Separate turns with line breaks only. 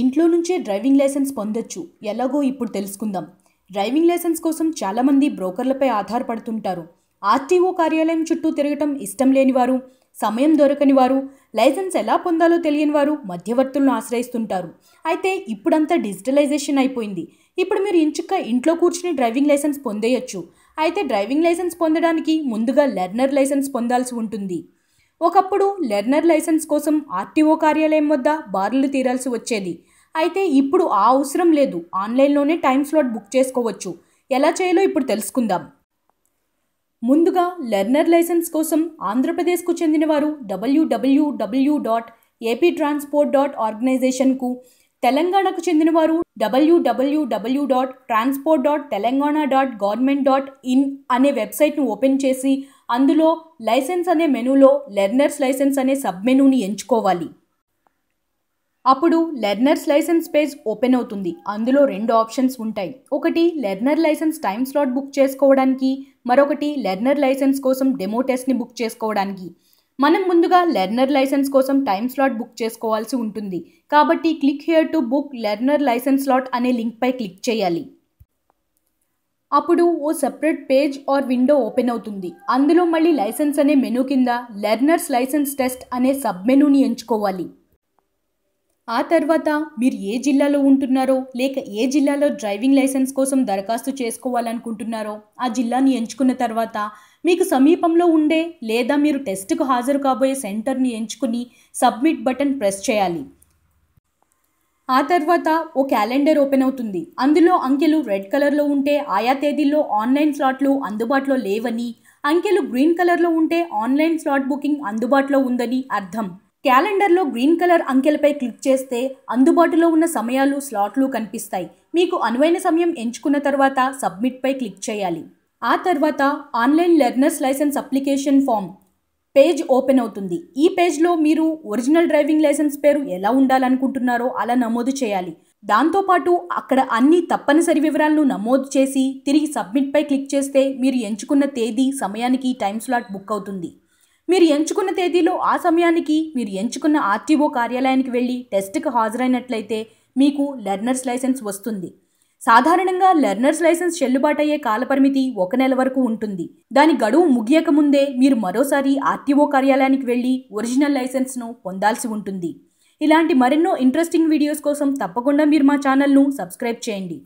ఇంట్లో నుంచే driving licence పొందొచ్చు ఎలాగో ఇప్పుడు తెలుసుకుందాం డ్రైవింగ్ లైసెన్స్ కోసం చాలామంది బ్రోకర్లపై ఆధారపడుతుంటారు ఆర్టీఓ కార్యాలయం చుట్టూ తిరగటం ఇష్టం లేని వారు సమయం దొరకని వారు లైసెన్స్ ఎలా పొందాలో తెలియని వారు మధ్యవర్తులను ఆశ్రయిస్తుంటారు అయితే ఇప్పుడంతా డిజిటలైజేషన్ అయిపోయింది ఇప్పుడు మీరు ఇంచుక్క ఇంట్లో కూర్చుని డ్రైవింగ్ లైసెన్స్ పొందేయచ్చు అయితే డ్రైవింగ్ లైసెన్స్ పొందడానికి ముందుగా లెర్నర్ లైసెన్స్ పొందాల్సి ఉంటుంది ఒకప్పుడు లెర్నర్ లైసెన్స్ కోసం ఆర్టీఓ కార్యాలయం వద్ద బార్లు తీరాల్సి వచ్చేది అయితే ఇప్పుడు ఆ అవసరం లేదు ఆన్లైన్లోనే టైం స్లాట్ బుక్ చేసుకోవచ్చు ఎలా చేయాలో ఇప్పుడు తెలుసుకుందాం ముందుగా లెర్నర్ లైసెన్స్ కోసం ఆంధ్రప్రదేశ్కు చెందిన వారు WWW dot AP transport dot ఆర్గనైజేషన్కు తెలంగాణకు చెందిన వారు WWW dot transport dot Telangana dot government dot in అనే వెబ్సైట్ను ఓపెన్ చేసి అందులో లైసెన్స్ అనే మెనూలో లెర్నర్స్ లైసెన్స్ అనే సబ్ మెనూని ఎంచుకోవాలి అప్పుడు లెర్నర్స్ లైసెన్స్ పేజ్ ఓపెన్ అవుతుంది అందులో రెండు ఆప్షన్స్ ఉంటాయి ఒకటి learner license time slot book చేసుకోవడానికి మరొకటి లెర్నర్ లైసెన్స్ కోసం డెమో టెస్ట్ని బుక్ చేసుకోవడానికి మనం ముందుగా లెర్నర్ లైసెన్స్ కోసం టైం స్లాట్ బుక్ చేసుకోవాల్సి ఉంటుంది కాబట్టి click here to book learner license slot అనే లింక్పై క్లిక్ చేయాలి అప్పుడు ఓ separate page or window open అవుతుంది అందులో మళ్ళీ లైసెన్స్ అనే మెనూ కింద లెర్నర్స్ లైసెన్స్ టెస్ట్ అనే సబ్ మెనూని ఎంచుకోవాలి ఆ తర్వాత మీరు ఏ జిల్లాలో ఉంటున్నారో లేక ఏ జిల్లాలో డ్రైవింగ్ లైసెన్స్ కోసం దరఖాస్తు చేసుకోవాలనుకుంటున్నారో ఆ జిల్లాని ఎంచుకున్న తర్వాత మీకు సమీపంలో ఉండే లేదా మీరు టెస్ట్కు హాజరు కాబోయే సెంటర్ని ఎంచుకుని సబ్మిట్ బటన్ ప్రెస్ చేయాలి ఆ తర్వాత ఓ క్యాలెండర్ ఓపెన్ అవుతుంది అందులో అంకెలు రెడ్ కలర్లో ఉంటే ఆయా తేదీల్లో ఆన్లైన్ స్లాట్లు అందుబాటులో లేవని అంకెలు గ్రీన్ కలర్లో ఉంటే ఆన్లైన్ స్లాట్ బుకింగ్ అందుబాటులో ఉందని అర్థం క్యాలెండర్లో గ్రీన్ కలర్ అంకెలపై క్లిక్ చేస్తే అందుబాటులో ఉన్న సమయాలు స్లాట్లు కనిపిస్తాయి మీకు అనువైన సమయం ఎంచుకున్న తర్వాత సబ్మిట్పై క్లిక్ చేయాలి ఆ తర్వాత online learners license application form page open అవుతుంది ఈ పేజ్లో మీరు ఒరిజినల్ డ్రైవింగ్ లైసెన్స్ పేరు ఎలా ఉండాలనుకుంటున్నారో అలా నమోదు చేయాలి దాంతోపాటు అక్కడ అన్ని తప్పనిసరి వివరాలను నమోదు చేసి తిరిగి సబ్మిట్పై క్లిక్ చేస్తే మీరు ఎంచుకున్న తేదీ సమయానికి టైం స్లాట్ బుక్ అవుతుంది మీరు ఎంచుకున్న తేదీలో ఆ సమయానికి మీరు ఎంచుకున్న ఆర్టీఓ కార్యాలయానికి వెళ్ళి టెస్ట్కి హాజరైనట్లయితే మీకు లెర్నర్స్ లైసెన్స్ వస్తుంది సాధారణంగా లెర్నర్స్ లైసెన్స్ చెల్లుబాటు అయ్యే కాలపరిమితి ఒక నెల వరకు ఉంటుంది దాని గడువు ముగియక ముందే మీరు మరోసారి ఆర్టీఓ కార్యాలయానికి వెళ్ళి ఒరిజినల్ లైసెన్స్ను పొందాల్సి ఉంటుంది ఇలాంటి మరెన్నో ఇంట్రెస్టింగ్ వీడియోస్ కోసం తప్పకుండా మీరు మా ఛానల్ను సబ్స్క్రైబ్ చేయండి